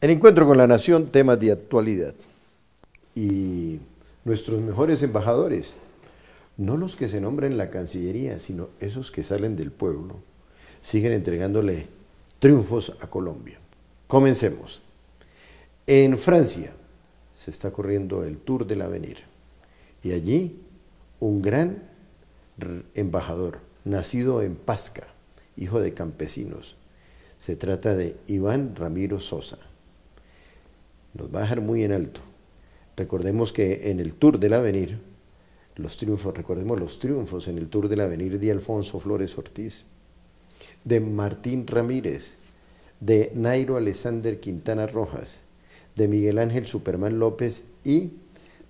El encuentro con la nación, temas de actualidad. Y nuestros mejores embajadores, no los que se nombran en la Cancillería, sino esos que salen del pueblo, siguen entregándole triunfos a Colombia. Comencemos. En Francia se está corriendo el Tour del Avenir y allí un gran embajador, nacido en Pasca, hijo de campesinos. Se trata de Iván Ramiro Sosa nos va a dejar muy en alto. Recordemos que en el Tour del Avenir, los triunfos, recordemos los triunfos en el Tour del Avenir de Alfonso Flores Ortiz, de Martín Ramírez, de Nairo Alexander Quintana Rojas, de Miguel Ángel Superman López y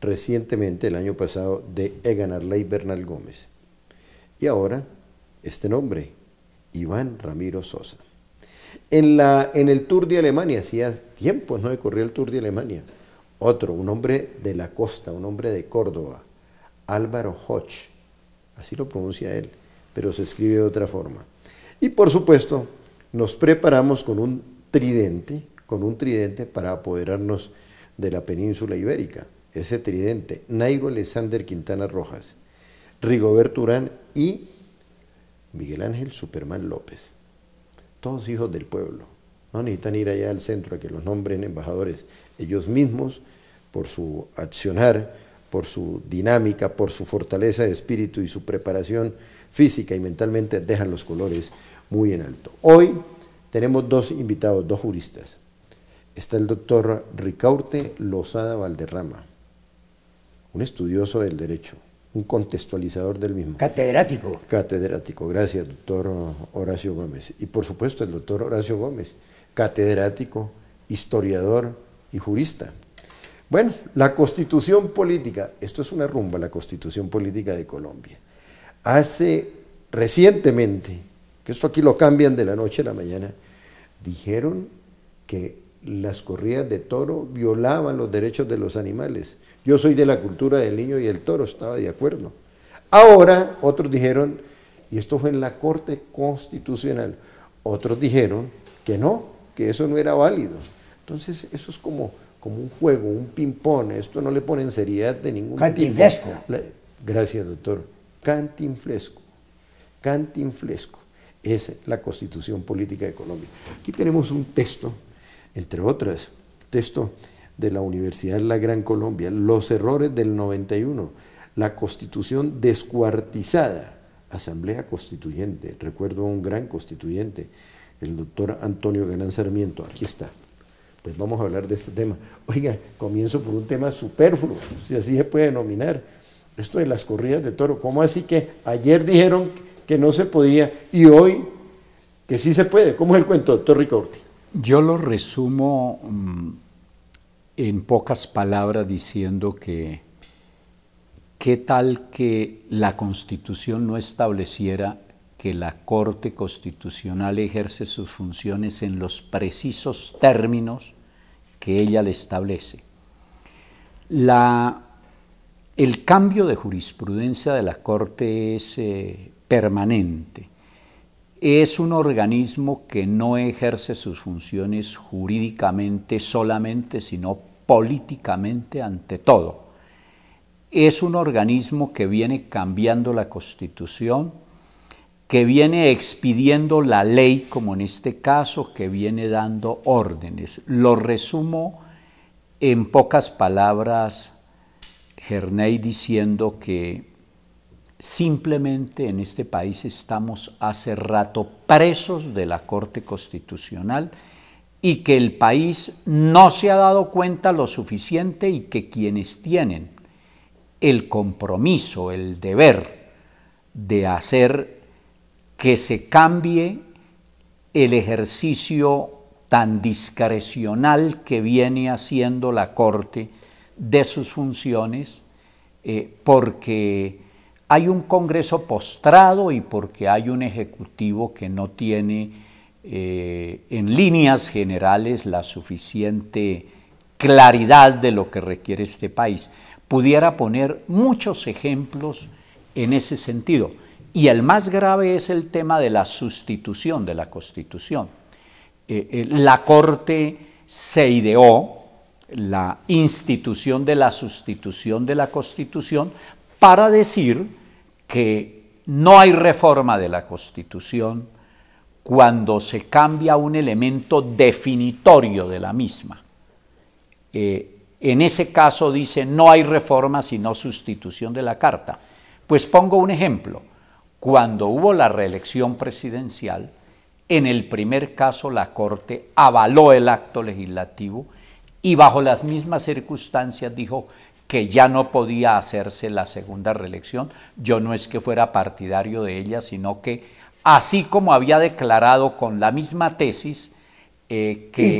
recientemente el año pasado de Egan Arley Bernal Gómez. Y ahora este nombre, Iván Ramiro Sosa. En, la, en el Tour de Alemania, hacía tiempo no corría el Tour de Alemania. Otro, un hombre de la costa, un hombre de Córdoba, Álvaro Hoch, así lo pronuncia él, pero se escribe de otra forma. Y por supuesto, nos preparamos con un tridente, con un tridente para apoderarnos de la península ibérica. Ese tridente, Nairo Alexander Quintana Rojas, Rigoberto Urán y Miguel Ángel Superman López todos hijos del pueblo. No necesitan ir allá al centro a que los nombren embajadores. Ellos mismos, por su accionar, por su dinámica, por su fortaleza de espíritu y su preparación física y mentalmente, dejan los colores muy en alto. Hoy tenemos dos invitados, dos juristas. Está el doctor Ricaurte Lozada Valderrama, un estudioso del derecho un contextualizador del mismo. Catedrático. Catedrático, gracias, doctor Horacio Gómez. Y por supuesto, el doctor Horacio Gómez, catedrático, historiador y jurista. Bueno, la constitución política, esto es una rumba, la constitución política de Colombia. Hace recientemente, que esto aquí lo cambian de la noche a la mañana, dijeron que las corridas de toro violaban los derechos de los animales. Yo soy de la cultura del niño y el toro, estaba de acuerdo. Ahora otros dijeron, y esto fue en la Corte Constitucional, otros dijeron que no, que eso no era válido. Entonces eso es como, como un juego, un ping-pong, esto no le pone en seriedad de ningún tipo. Cantinflesco. Gracias, doctor. Cantinflesco. Cantinflesco es la constitución política de Colombia. Aquí tenemos un texto entre otras, texto de la Universidad de la Gran Colombia, Los errores del 91, la constitución descuartizada, Asamblea Constituyente, recuerdo a un gran constituyente, el doctor Antonio Galán Sarmiento, aquí está. Pues vamos a hablar de este tema. Oiga, comienzo por un tema superfluo, si así se puede denominar, esto de las corridas de toro. ¿Cómo así que ayer dijeron que no se podía y hoy que sí se puede? ¿Cómo es el cuento, doctor Ricorti? Yo lo resumo mm, en pocas palabras diciendo que qué tal que la Constitución no estableciera que la Corte Constitucional ejerce sus funciones en los precisos términos que ella le establece. el cambio de jurisprudencia de la Corte es eh, permanente es un organismo que no ejerce sus funciones jurídicamente solamente, sino políticamente ante todo. Es un organismo que viene cambiando la constitución, que viene expidiendo la ley, como en este caso, que viene dando órdenes. Lo resumo en pocas palabras, Gerney, diciendo que Simplemente en este país estamos hace rato presos de la Corte Constitucional y que el país no se ha dado cuenta lo suficiente y que quienes tienen el compromiso, el deber de hacer que se cambie el ejercicio tan discrecional que viene haciendo la Corte de sus funciones, eh, porque hay un Congreso postrado y porque hay un Ejecutivo que no tiene eh, en líneas generales la suficiente claridad de lo que requiere este país. Pudiera poner muchos ejemplos en ese sentido. Y el más grave es el tema de la sustitución de la Constitución. Eh, eh, la Corte se ideó la institución de la sustitución de la Constitución para decir que no hay reforma de la Constitución cuando se cambia un elemento definitorio de la misma. Eh, en ese caso dice no hay reforma sino sustitución de la Carta. Pues pongo un ejemplo. Cuando hubo la reelección presidencial, en el primer caso la Corte avaló el acto legislativo y bajo las mismas circunstancias dijo que ya no podía hacerse la segunda reelección. Yo no es que fuera partidario de ella, sino que así como había declarado con la misma tesis eh, que...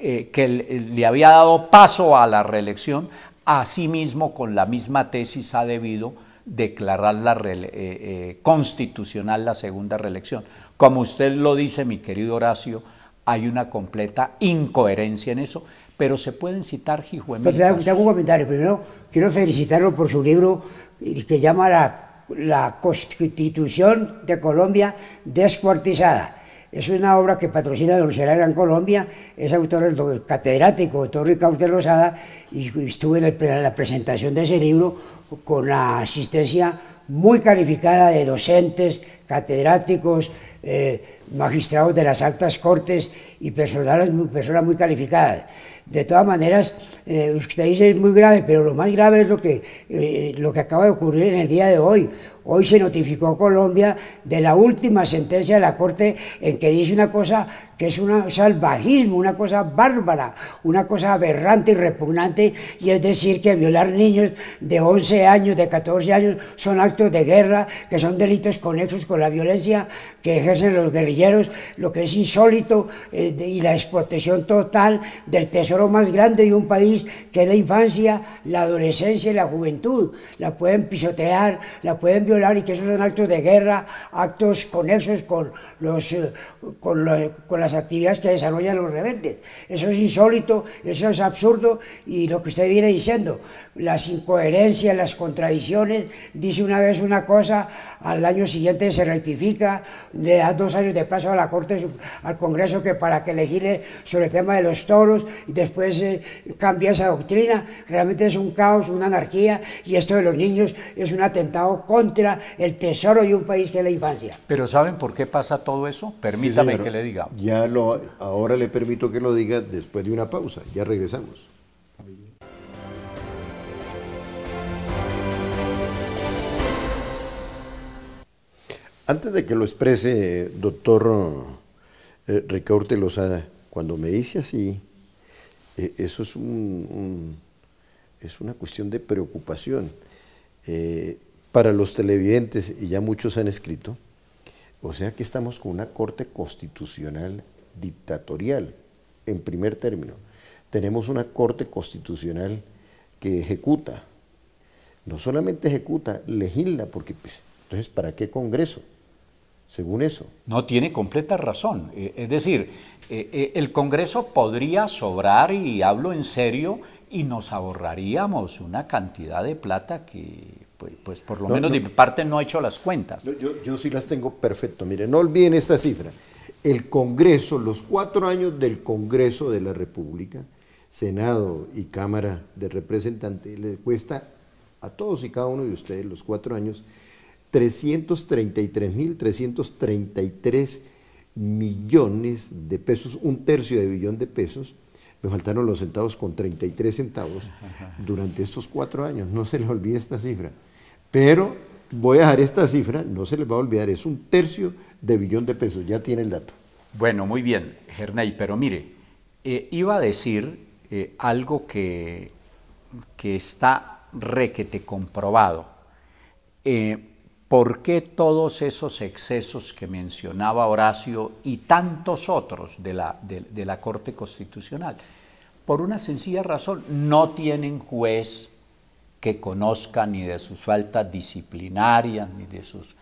Eh, le había dado paso a la reelección, así mismo con la misma tesis ha debido declarar la eh, constitucional la segunda reelección. Como usted lo dice, mi querido Horacio, hay una completa incoherencia en eso pero se pueden citar jijuemitas. Te hago, un comentario. Primero, quiero felicitarlo por su libro que llama La, Constitución de Colombia Descuartizada. Es una obra que patrocina la Universidad de Colombia, es autor del catedrático, doctor Ricardo Rosada, y estuve en, la presentación de ese libro con la asistencia muy calificada de docentes, catedráticos, eh, magistrados de las altas cortes y personas, muy calificadas. De todas maneras, eh, usted dice es muy grave, pero lo más grave es lo que, eh, lo que acaba de ocurrir en el día de hoy. Hoy se notificó Colombia de la última sentencia de la Corte en que dice una cosa que es un salvajismo, una cosa bárbara, una cosa aberrante y repugnante, y es decir que violar niños de 11 años, de 14 años, son actos de guerra, que son delitos conexos con la violencia que ejercen los guerrilleros lo que es insólito, eh, y la explotación total del tesoro más grande de un país, que es la infancia, la adolescencia y la juventud. La pueden pisotear, la pueden violar, y que esos son actos de guerra, actos conexos con, los, eh, con, los, con las actividades que desarrollan los rebeldes. Eso es insólito, eso es absurdo, y lo que usted viene diciendo, las incoherencias, las contradicciones, dice una vez una cosa, al año siguiente se rectifica, le da dos años de plazo a la Corte, al Congreso, que para que legile sobre el tema de los toros, y después eh, cambia esa doctrina, realmente es un caos, una anarquía, y esto de los niños es un atentado contra el tesoro de un país que es la infancia. Pero ¿saben por qué pasa todo eso? Permítame que le diga. Ya lo, ahora le permito que lo diga después de una pausa, ya regresamos. Antes de que lo exprese, doctor eh, Ricaurte Lozada, cuando me dice así, e, eso es, un, es una cuestión de preocupación. Eh, para los televidentes, y ya muchos han escrito, o sea que estamos con una corte constitucional dictatorial, en primer término. Tenemos una corte constitucional que ejecuta, no solamente ejecuta, legisla, porque pues, entonces, ¿para qué Congreso? según eso. No tiene completa razón. Eh, es decir, eh, eh, el Congreso podría sobrar, y hablo en serio, y nos ahorraríamos una cantidad de plata que, pues, pues por lo menos de mi parte no he hecho las cuentas. yo, yo, sí las tengo perfecto. Mire, no olviden esta cifra. El Congreso, los cuatro años del Congreso de la República, Senado y Cámara de Representantes, le cuesta a todos y cada uno de ustedes los cuatro años 333.333 millones de pesos, un tercio de billón de pesos, me faltaron los centavos con 33 centavos durante estos cuatro años. No se les olvide esta cifra. Pero voy a dejar esta cifra, no se les va a olvidar, es un tercio de billón de pesos, ya tiene el dato. Bueno, muy bien, Gernay, pero mire, eh, iba a decir eh, algo que, que está requete comprobado. Eh, ¿Por qué todos esos excesos que mencionaba Horacio y tantos otros de la, de, la Corte Constitucional? Por una sencilla razón, no tienen juez que conozca ni de sus faltas disciplinarias, ni de sus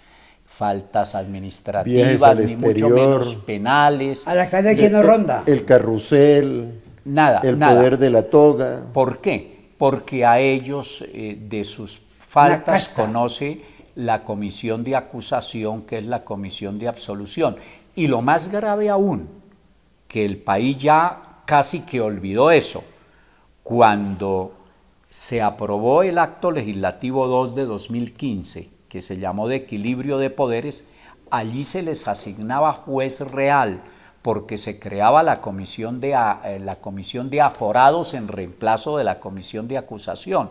faltas administrativas, ni mucho menos penales. A la calle que no ronda. El carrusel. Nada. El poder de la toga. ¿Por qué? Porque a ellos eh, de sus faltas conoce la comisión de acusación, que es la comisión de absolución. Y lo más grave aún, que el país ya casi que olvidó eso, cuando se aprobó el acto legislativo 2 de 2015, que se llamó de equilibrio de poderes, allí se les asignaba juez real porque se creaba la comisión de, eh, la comisión de aforados en reemplazo de la comisión de acusación.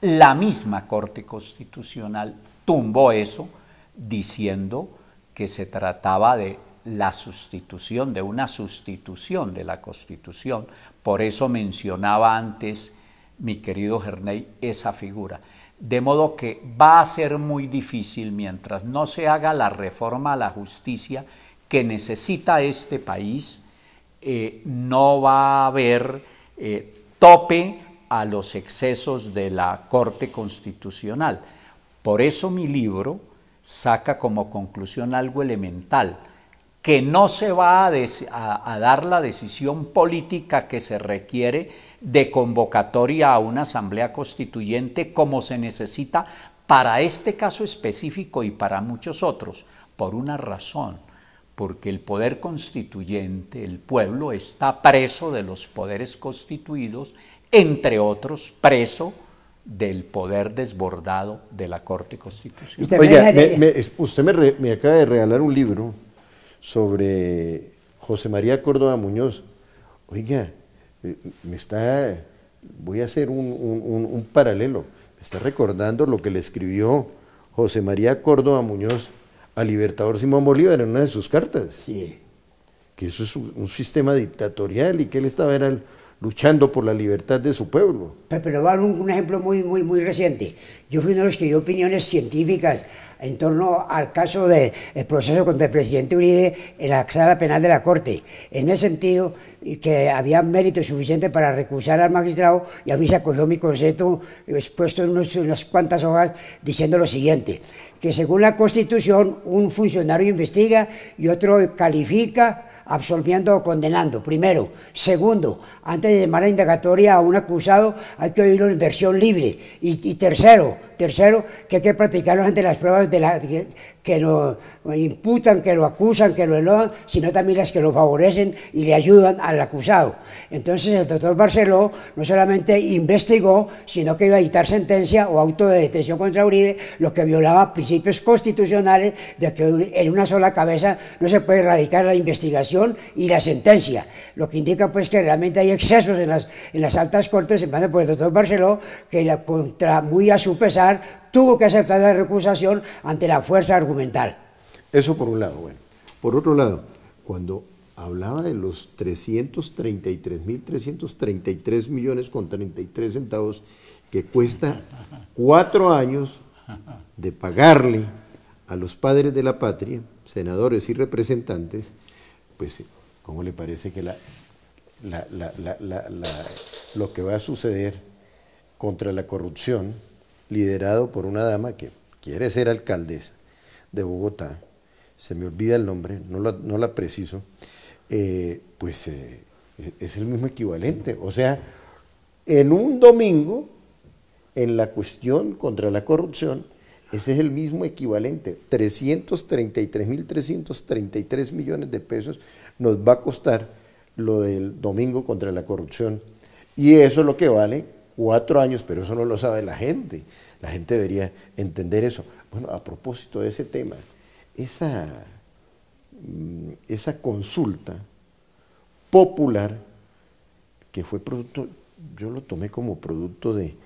La misma Corte Constitucional tumbó eso diciendo que se trataba de la sustitución, de una sustitución de la Constitución. Por eso mencionaba antes, mi querido Gerney, esa figura. De modo que va a ser muy difícil mientras no se haga la reforma a la justicia que necesita este país, eh, no va a haber eh, tope a los excesos de la Corte Constitucional. Por eso mi libro saca como conclusión algo elemental, que no se va a, dar la decisión política que se requiere de convocatoria a una asamblea constituyente como se necesita para este caso específico y para muchos otros, por una razón, porque el poder constituyente, el pueblo, está preso de los poderes constituidos, entre otros, preso del poder desbordado de la Corte Constitucional. Oiga, usted me, acaba de regalar un libro sobre José María Córdoba Muñoz. Oiga, eh, me está, voy a hacer un, paralelo, me está recordando lo que le escribió José María Córdoba Muñoz al Libertador Simón Bolívar en una de sus cartas. Sí. Que eso es un sistema dictatorial y que él estaba era el luchando por la libertad de su pueblo. Pero, pero va a dar un, ejemplo muy, muy, muy reciente. Yo fui uno de los que dio opiniones científicas en torno al caso del proceso contra el presidente Uribe en la sala penal de la Corte. En ese sentido, que había mérito suficiente para recusar al magistrado y a mí se acogió mi concepto expuesto pues, en unas cuantas hojas diciendo lo siguiente, que según la Constitución un funcionario investiga y otro califica absolviendo o condenando, primero. Segundo, antes de llamar a indagatoria a un acusado hay que oírlo en versión libre. Y, tercero, tercero, que hay que practicarlo ante las pruebas de la, que lo imputan, que lo acusan, que lo elogan, sino también las que lo favorecen y le ayudan al acusado. Entonces el doctor Barceló no solamente investigó, sino que iba a dictar sentencia o auto de detención contra Uribe, lo que violaba principios constitucionales de que en una sola cabeza no se puede erradicar la investigación y la sentencia, lo que indica pues que realmente hay excesos en las, en las altas cortes, en por pues, el doctor Barceló, que la contra muy a su pesar tuvo que aceptar la recusación ante la fuerza argumental. Eso por un lado, bueno. Por otro lado, cuando hablaba de los 333.333 millones con 33 centavos que cuesta cuatro años de pagarle a los padres de la patria, senadores y representantes, pues ¿cómo le parece que la, la, la, lo que va a suceder contra la corrupción liderado por una dama que quiere ser alcaldesa de Bogotá, se me olvida el nombre, no la, no la preciso, eh, pues eh, e-, es el mismo equivalente. O sea, en un domingo, en la cuestión contra la corrupción, ese es el mismo equivalente. 333.333 millones de pesos nos va a costar lo del domingo contra la corrupción. Y eso es lo que vale cuatro años, pero eso no lo sabe la gente. La gente debería entender eso. Bueno, a propósito de ese tema, esa, mm, esa consulta popular que fue producto, yo lo tomé como producto de,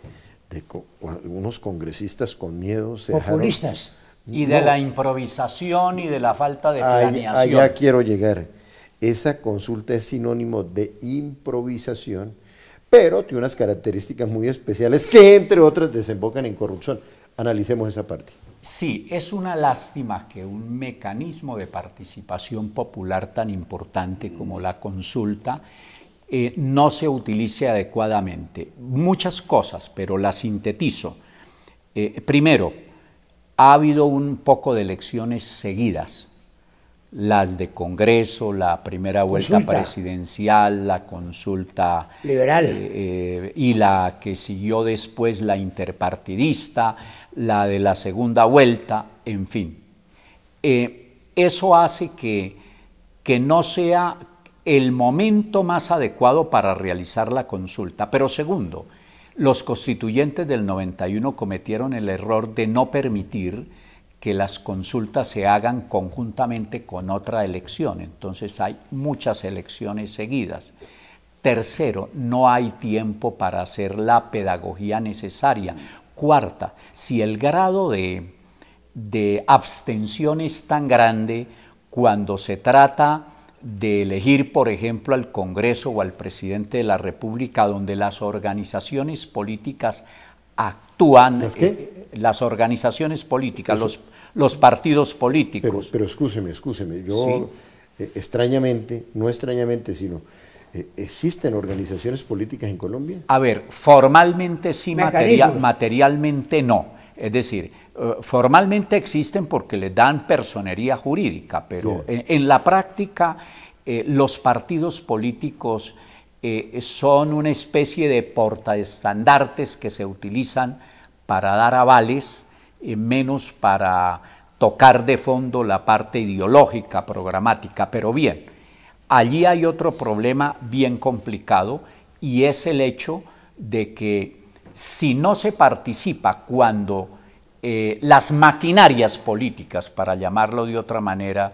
unos congresistas con miedo. Populistas. y de la improvisación y de la falta de planeación. allá quiero llegar. Esa consulta es sinónimo de improvisación pero tiene unas características muy especiales que, entre otras, desembocan en corrupción. Analicemos esa parte. Sí, es una lástima que un mecanismo de participación popular tan importante como la consulta eh, no se utilice adecuadamente. Muchas cosas, pero las sintetizo. Eh, primero, ha habido un poco de elecciones seguidas las de Congreso, la primera vuelta presidencial, la consulta liberal eh, eh, y la que siguió después la interpartidista, la de la segunda vuelta, en fin. Eh, eso hace que, que no sea el momento más adecuado para realizar la consulta. Pero segundo, los constituyentes del 91 cometieron el error de no permitir que las consultas se hagan conjuntamente con otra elección. Entonces hay muchas elecciones seguidas. Tercero, no hay tiempo para hacer la pedagogía necesaria. Cuarta, si el grado de, abstención es tan grande cuando se trata de elegir, por ejemplo, al Congreso o al presidente de la República, donde las organizaciones políticas actúan eh, ¿Las, organizaciones políticas, los, partidos políticos. Pero, escúcheme, escúcheme, yo eh, extrañamente, no extrañamente, sino... Eh, ¿Existen organizaciones políticas en Colombia? A ver, formalmente sí, materialmente no. Es decir, formalmente existen porque le dan personería jurídica, pero en, la práctica los partidos políticos eh, son una especie de portaestandartes que se utilizan para dar avales, eh, menos para tocar de fondo la parte ideológica, programática. Pero bien, allí hay otro problema bien complicado y es el hecho de que si no se participa cuando eh, las maquinarias políticas, para llamarlo de otra manera,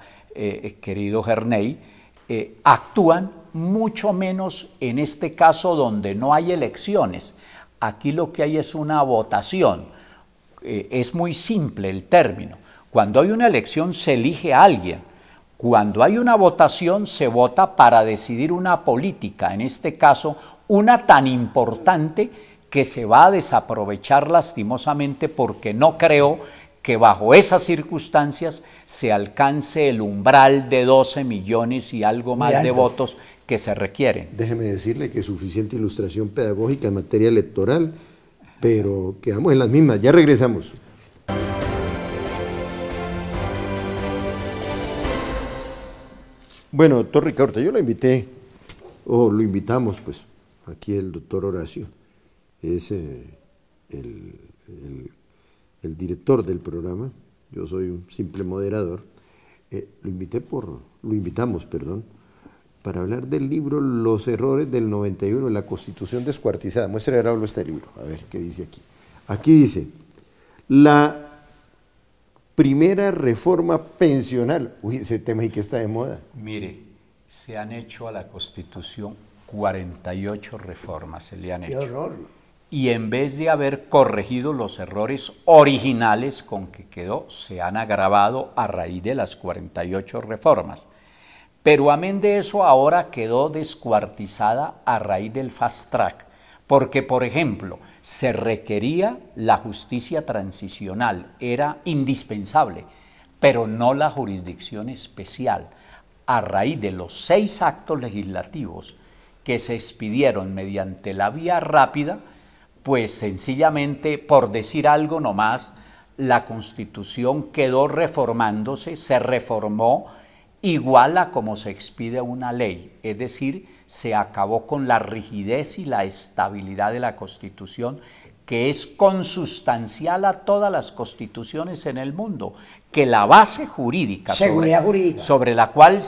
querido Gerney, actúan, mucho menos en este caso donde no hay elecciones. Aquí lo que hay es una votación. Eh, es muy simple el término. Cuando hay una elección se elige a alguien. Cuando hay una votación se vota para decidir una política, en este caso una tan importante que se va a desaprovechar lastimosamente porque no creo que bajo esas circunstancias se alcance el umbral de 12 millones y algo más de votos que se requieren. Déjeme decirle que suficiente ilustración pedagógica en materia electoral, pero quedamos en las mismas. Ya regresamos. Bueno, doctor Ricardo, yo lo invité, o lo invitamos, pues, aquí el doctor Horacio, es eh, el el director del programa, yo soy un simple moderador, eh, lo invité por, lo invitamos, perdón, para hablar del libro Los errores del 91, la Constitución descuartizada. Muestra ahora este libro, a ver qué dice aquí. Aquí dice, la primera reforma pensional. Uy, ese tema y que está de moda. Mire, se han hecho a la Constitución 48 reformas, se le han qué hecho. Horror y en vez de haber corregido los errores originales con que quedó, se han agravado a raíz de las 48 reformas. Pero amén de eso ahora quedó descuartizada a raíz del fast track, porque por ejemplo se requería la justicia transicional, era indispensable, pero no la jurisdicción especial. A raíz de los seis actos legislativos que se expidieron mediante la vía rápida, pues sencillamente, por decir algo nomás, la constitución quedó reformándose, se reformó igual a como se expide una ley, es decir, se acabó con la rigidez y la estabilidad de la constitución que es consustancial a todas las constituciones en el mundo, que la base jurídica, jurídica. sobre la cual,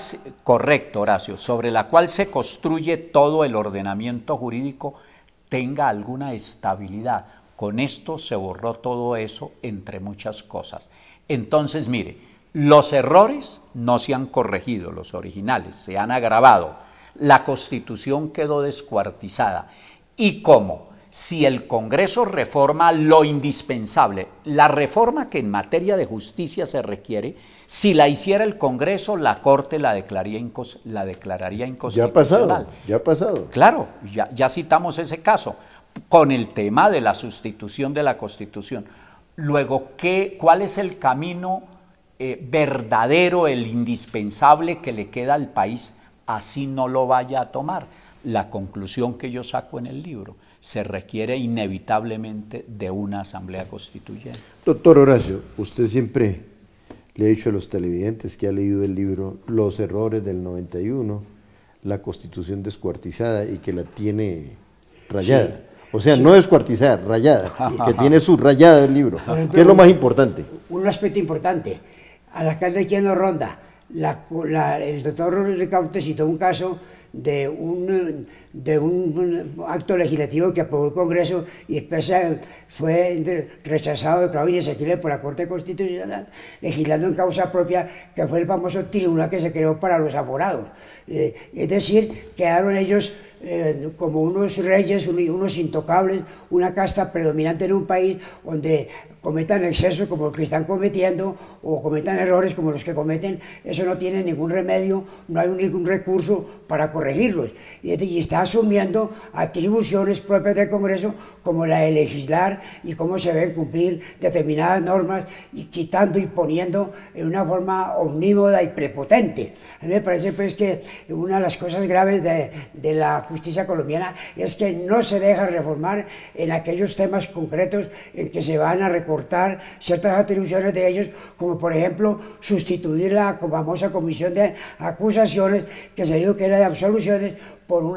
correcto Horacio, sobre la cual se construye todo el ordenamiento jurídico tenga alguna estabilidad. Con esto se borró todo eso entre muchas cosas. Entonces, mire, los errores no se han corregido, los originales, se han agravado. La constitución quedó descuartizada. ¿Y cómo? si el Congreso reforma lo indispensable, la reforma que en materia de justicia se requiere, si la hiciera el Congreso, la Corte la, declararía, la declararía inconstitucional. Ya ha pasado, ya ha pasado. Claro, ya, citamos ese caso, con el tema de la sustitución de la Constitución. Luego, ¿qué, ¿cuál es el camino eh, verdadero, el indispensable que le queda al país? Así no lo vaya a tomar. La conclusión que yo saco en el libro se requiere inevitablemente de una asamblea constituyente. Doctor Horacio, usted siempre le ha dicho a los televidentes que ha leído el libro Los errores del 91, la constitución descuartizada y que la tiene rayada. O sea, no descuartizada, rayada, que tiene subrayada el libro, ¿Qué es lo más importante. Un aspecto importante, A la calle de nos Ronda, la, el doctor Caute citó un caso de un, acto legislativo que aprobó el Congreso y fue rechazado, de Claudio por la Corte Constitucional, legislando en causa propia, que fue el famoso tribunal que se creó para los aporados. Eh, es decir, quedaron ellos eh, como unos reyes, unos intocables, una casta predominante en un país donde cometan excesos como los que están cometiendo o cometan errores como los que cometen, eso no tiene ningún remedio, no hay ningún recurso para corregirlos. Y, está asumiendo atribuciones propias del Congreso, como la de legislar y cómo se deben cumplir determinadas normas, y quitando y poniendo en una forma omnívoda y prepotente. A mí me parece pues, que una de las cosas graves de, de la justicia colombiana es que no se deja reformar en aquellos temas concretos en que se van a recortar ciertas atribuciones de ellos, como por ejemplo sustituir la famosa comisión de acusaciones que se dijo que era de absoluciones por un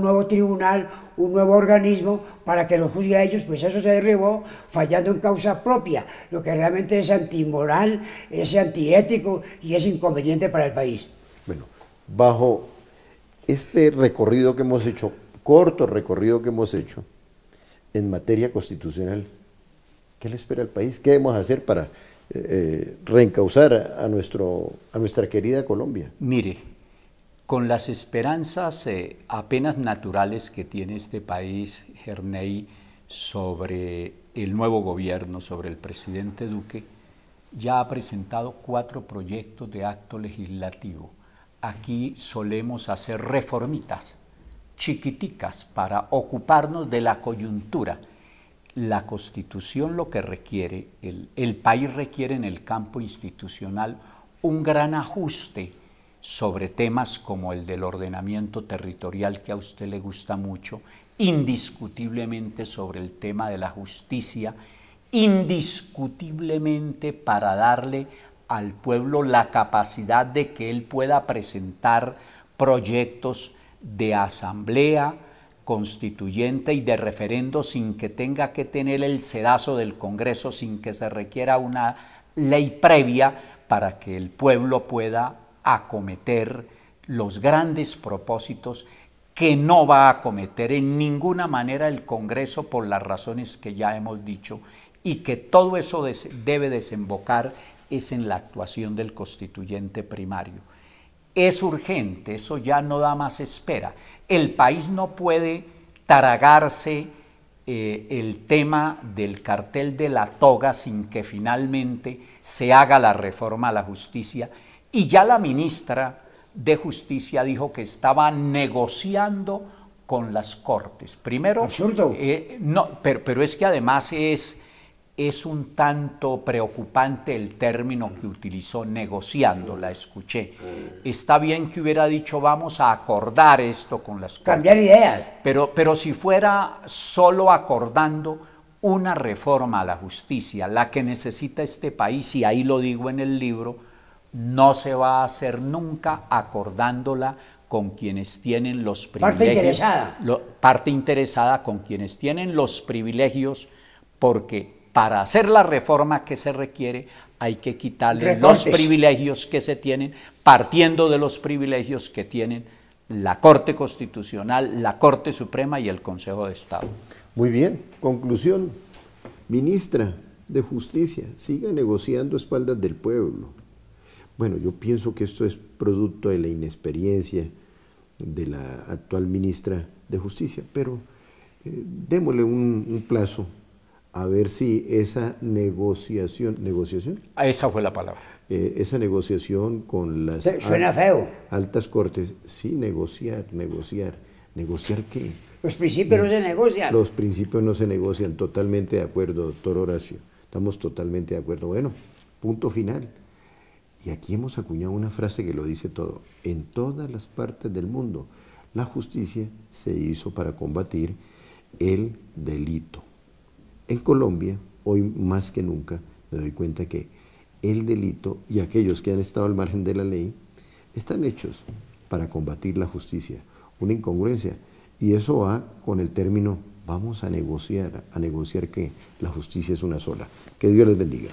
nuevo tribunal, un nuevo organismo para que los juzgue a ellos, pues eso se derribó fallando en causa propia, lo que realmente es antimoral, es antiético y es inconveniente para el país. Bueno, bajo este recorrido que hemos hecho, corto recorrido que hemos hecho en materia constitucional, ¿qué le espera al país? ¿Qué debemos hacer para eh, eh, reencauzar a, nuestro, a nuestra querida Colombia? Mire, con las esperanzas eh, apenas naturales que tiene este país, Gerney, sobre el nuevo gobierno, sobre el presidente Duque, ya ha presentado cuatro proyectos de acto legislativo. Aquí solemos hacer reformitas chiquiticas para ocuparnos de la coyuntura. La constitución lo que requiere, el país requiere en el campo institucional un gran ajuste sobre temas como el del ordenamiento territorial que a usted le gusta mucho, indiscutiblemente sobre el tema de la justicia, indiscutiblemente para darle al pueblo la capacidad de que él pueda presentar proyectos de asamblea constituyente y de referendo sin que tenga que tener el sedazo del Congreso, sin que se requiera una ley previa para que el pueblo pueda acometer los grandes propósitos que no va a acometer en ninguna manera el Congreso por las razones que ya hemos dicho y que todo eso debe desembocar es en la actuación del constituyente primario. Es urgente, eso ya no da más espera. El país no puede taragarse eh, el tema del cartel de la toga sin que finalmente se haga la reforma a la justicia y ya la ministra de Justicia dijo que estaba negociando con las Cortes. Primero, eh, no, pero, es que además es, es un tanto preocupante el término que utilizó negociando, la escuché. Está bien que hubiera dicho vamos a acordar esto con las Cortes. Cambiar ideas. Pero, pero si fuera solo acordando una reforma a la justicia, la que necesita este país, y ahí lo digo en el libro, no se va a hacer nunca acordándola con quienes tienen los privilegios. Parte interesada. parte interesada con quienes tienen los privilegios, porque para hacer la reforma que se requiere hay que quitarle los privilegios que se tienen, partiendo de los privilegios que tienen la Corte Constitucional, la Corte Suprema y el Consejo de Estado. Muy bien, conclusión. Ministra de Justicia, siga negociando espaldas del pueblo. Bueno, yo pienso que esto es producto de la inexperiencia de la actual ministra de Justicia, pero eh, démosle un, plazo a ver si esa negociación, negociación. A ah, esa fue la palabra. Eh, esa negociación con las altas cortes, sí, negociar, negociar, negociar qué. Los principios no se negocian. Los principios no se negocian, totalmente de acuerdo, doctor Horacio. Estamos totalmente de acuerdo. Bueno, punto final. Y aquí hemos acuñado una frase que lo dice todo. En todas las partes del mundo, la justicia se hizo para combatir el delito. En Colombia, hoy más que nunca, me doy cuenta que el delito y aquellos que han estado al margen de la ley están hechos para combatir la justicia. Una incongruencia. Y eso va con el término, vamos a negociar, a negociar que la justicia es una sola. Que Dios les bendiga.